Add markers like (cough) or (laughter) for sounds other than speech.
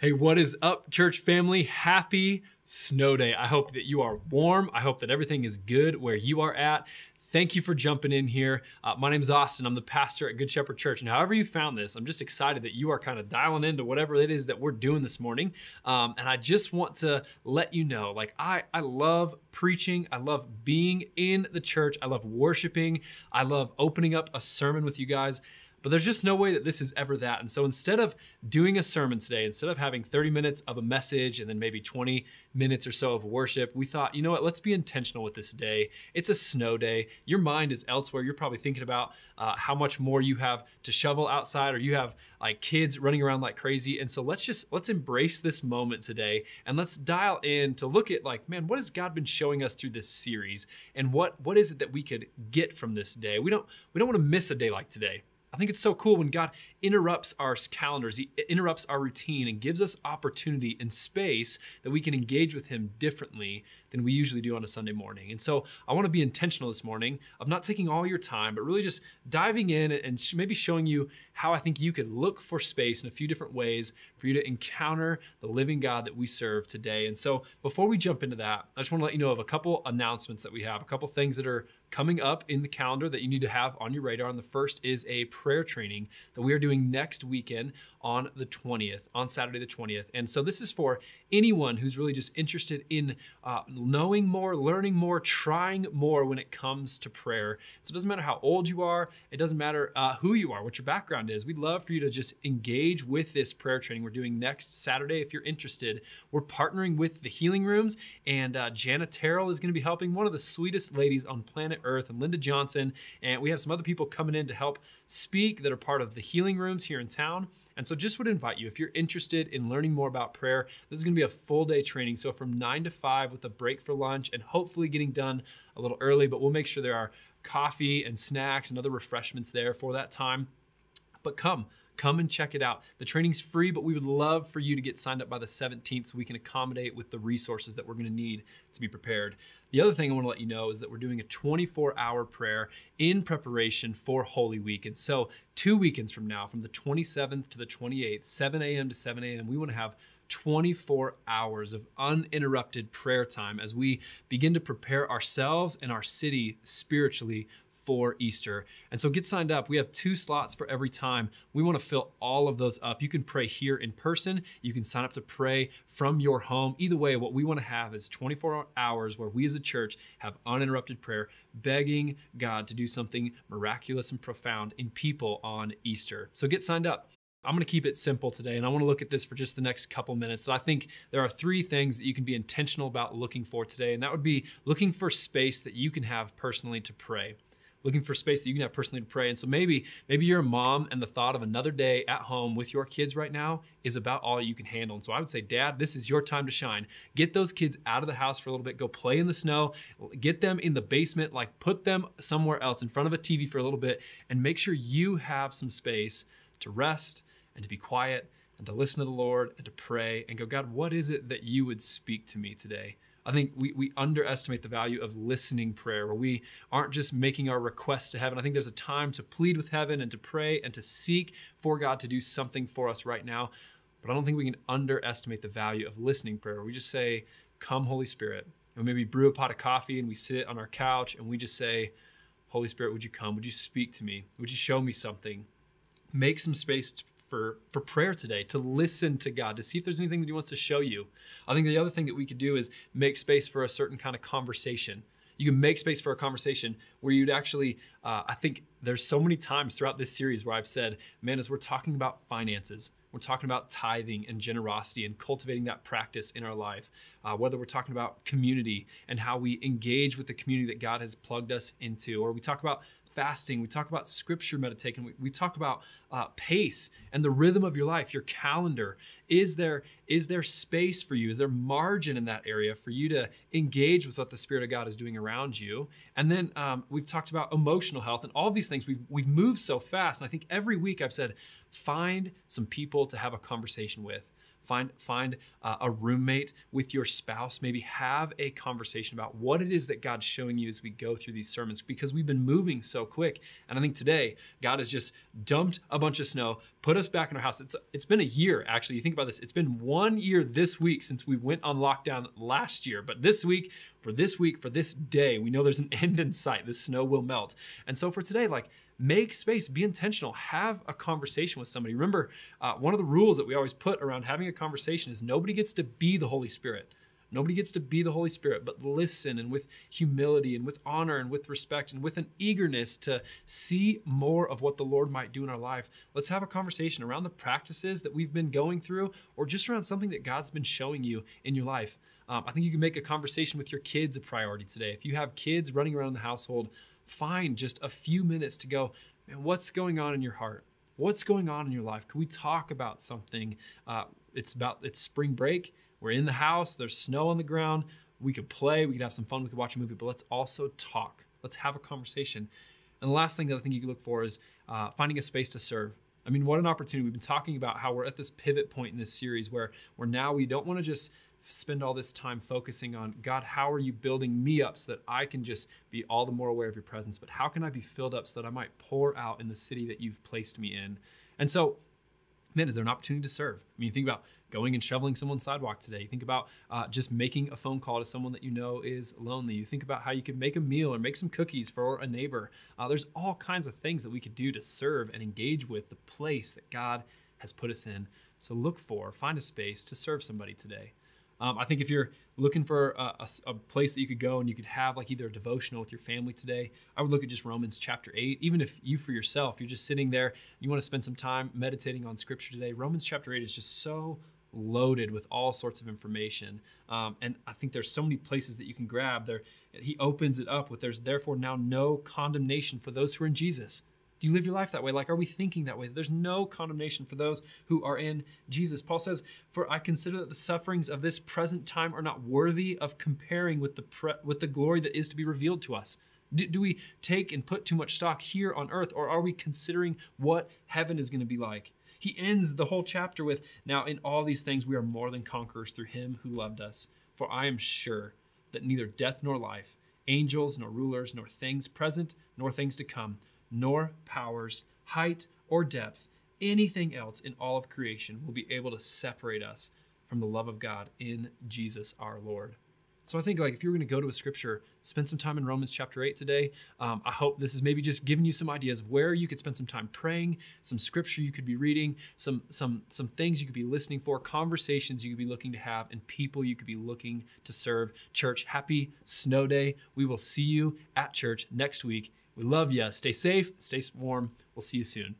Hey, what is up, church family? Happy snow day. I hope that you are warm. I hope that everything is good where you are at. Thank you for jumping in here. Uh, my name is Austin. I'm the pastor at Good Shepherd Church. And however you found this, I'm just excited that you are kind of dialing into whatever it is that we're doing this morning. Um, and I just want to let you know like, I, I love preaching. I love being in the church. I love worshiping. I love opening up a sermon with you guys. But there's just no way that this is ever that. And so instead of doing a sermon today, instead of having 30 minutes of a message and then maybe 20 minutes or so of worship, we thought, you know what, let's be intentional with this day. It's a snow day. Your mind is elsewhere. You're probably thinking about uh, how much more you have to shovel outside or you have like kids running around like crazy. And so let's just, let's embrace this moment today and let's dial in to look at like, man, what has God been showing us through this series? And what, what is it that we could get from this day? We don't, we don't want to miss a day like today. I think it's so cool when God interrupts our calendars, He interrupts our routine and gives us opportunity and space that we can engage with Him differently than we usually do on a Sunday morning. And so I want to be intentional this morning of not taking all your time, but really just diving in and maybe showing you how I think you could look for space in a few different ways for you to encounter the living God that we serve today. And so before we jump into that, I just want to let you know of a couple announcements that we have, a couple things that are coming up in the calendar that you need to have on your radar. And the first is a prayer training that we are doing next weekend on the 20th, on Saturday the 20th. And so this is for anyone who's really just interested in uh, knowing more, learning more, trying more when it comes to prayer. So it doesn't matter how old you are, it doesn't matter uh, who you are, what your background is. We'd love for you to just engage with this prayer training we're doing next Saturday if you're interested. We're partnering with the Healing Rooms, and uh, Janet Terrell is going to be helping one of the sweetest ladies on planet Planet Earth and Linda Johnson. And we have some other people coming in to help speak that are part of the healing rooms here in town. And so just would invite you, if you're interested in learning more about prayer, this is gonna be a full day training. So from nine to five with a break for lunch and hopefully getting done a little early, but we'll make sure there are coffee and snacks and other refreshments there for that time. But come, come and check it out. The training's free, but we would love for you to get signed up by the 17th so we can accommodate with the resources that we're gonna need to be prepared. The other thing I wanna let you know is that we're doing a 24 hour prayer in preparation for Holy Week. And so, two weekends from now, from the 27th to the 28th, 7 a.m. to 7 a.m., we wanna have 24 hours of uninterrupted prayer time as we begin to prepare ourselves and our city spiritually for Easter. And so get signed up. We have two slots for every time. We want to fill all of those up. You can pray here in person, you can sign up to pray from your home. Either way, what we want to have is 24 hours where we as a church have uninterrupted prayer, begging God to do something miraculous and profound in people on Easter. So get signed up. I'm going to keep it simple today, and I want to look at this for just the next couple minutes. That I think there are three things that you can be intentional about looking for today, and that would be looking for space that you can have personally to pray looking for space that you can have personally to pray. And so maybe, maybe you're a mom and the thought of another day at home with your kids right now is about all you can handle. And so I would say, Dad, this is your time to shine. Get those kids out of the house for a little bit, go play in the snow, get them in the basement, like put them somewhere else in front of a TV for a little bit, and make sure you have some space to rest and to be quiet and to listen to the Lord and to pray and go, God, what is it that you would speak to me today? I think we, we underestimate the value of listening prayer, where we aren't just making our requests to heaven. I think there's a time to plead with heaven and to pray and to seek for God to do something for us right now. But I don't think we can underestimate the value of listening prayer. We just say, Come, Holy Spirit. And maybe brew a pot of coffee and we sit on our couch and we just say, Holy Spirit, would you come? Would you speak to me? Would you show me something? Make some space for for prayer today to listen to god to see if there's anything that he wants to show you i think the other thing that we could do is make space for a certain kind of conversation you can make space for a conversation where you'd actually uh, i think there's so many times throughout this series where i've said man as we're talking about finances we're talking about tithing and generosity and cultivating that practice in our life. Uh, whether we're talking about community and how we engage with the community that God has plugged us into, or we talk about fasting, we talk about scripture meditation, we, we talk about uh, pace and the rhythm of your life, your calendar. Is there is there space for you? Is there margin in that area for you to engage with what the Spirit of God is doing around you? And then um, we've talked about emotional health and all these things. We've we've moved so fast, and I think every week I've said, find some people to have a conversation with find find uh, a roommate with your spouse maybe have a conversation about what it is that god's showing you as we go through these sermons because we've been moving so quick and i think today god has just dumped a bunch of snow put us back in our house it's it's been a year actually you think about this it's been one year this week since we went on lockdown last year but this week for this week for this day we know there's an (laughs) end in sight the snow will melt and so for today like make space, be intentional, have a conversation with somebody. Remember, uh, one of the rules that we always put around having a conversation is nobody gets to be the Holy Spirit. Nobody gets to be the Holy Spirit, but listen and with humility and with honor and with respect and with an eagerness to see more of what the Lord might do in our life. Let's have a conversation around the practices that we've been going through or just around something that God's been showing you in your life. Um, I think you can make a conversation with your kids a priority today. If you have kids running around the household, find just a few minutes to go, man, what's going on in your heart? What's going on in your life? Can we talk about something? Uh, it's about it's spring break. We're in the house. There's snow on the ground. We could play. We could have some fun. We could watch a movie. But let's also talk. Let's have a conversation. And the last thing that I think you could look for is uh, finding a space to serve. I mean, what an opportunity. We've been talking about how we're at this pivot point in this series where where now we don't want to just spend all this time focusing on God, how are you building me up so that I can just be all the more aware of your presence? But how can I be filled up so that I might pour out in the city that you've placed me in? And so, man, is there an opportunity to serve? I mean, you think about going and shoveling someone's sidewalk today. You think about uh, just making a phone call to someone that you know is lonely. You think about how you could make a meal or make some cookies for a neighbor. Uh, there's all kinds of things that we could do to serve and engage with the place that God has put us in. So look for, find a space to serve somebody today. Um, I think if you're looking for a, a, a, place that you could go and you could have like either a devotional with your family today, I would look at just Romans chapter 8. Even if you for yourself, you're just sitting there, you want to spend some time meditating on scripture today, Romans chapter 8 is just so loaded with all sorts of information. Um, and I think there's so many places that you can grab there. He opens it up with there's therefore now no condemnation for those who are in Jesus. Do you live your life that way? Like, are we thinking that way? There's no condemnation for those who are in Jesus. Paul says, For I consider that the sufferings of this present time are not worthy of comparing with the, pre- with the glory that is to be revealed to us. Do, do we take and put too much stock here on earth, or are we considering what heaven is going to be like? He ends the whole chapter with, Now in all these things we are more than conquerors through him who loved us. For I am sure that neither death nor life, angels nor rulers, nor things present nor things to come, nor powers, height, or depth, anything else in all of creation will be able to separate us from the love of God in Jesus our Lord. So I think like if you're going to go to a scripture, spend some time in Romans chapter eight today. Um, I hope this is maybe just giving you some ideas of where you could spend some time praying, some scripture you could be reading, some some some things you could be listening for, conversations you could be looking to have, and people you could be looking to serve. Church, happy snow day. We will see you at church next week we love you. Stay safe, stay warm. We'll see you soon.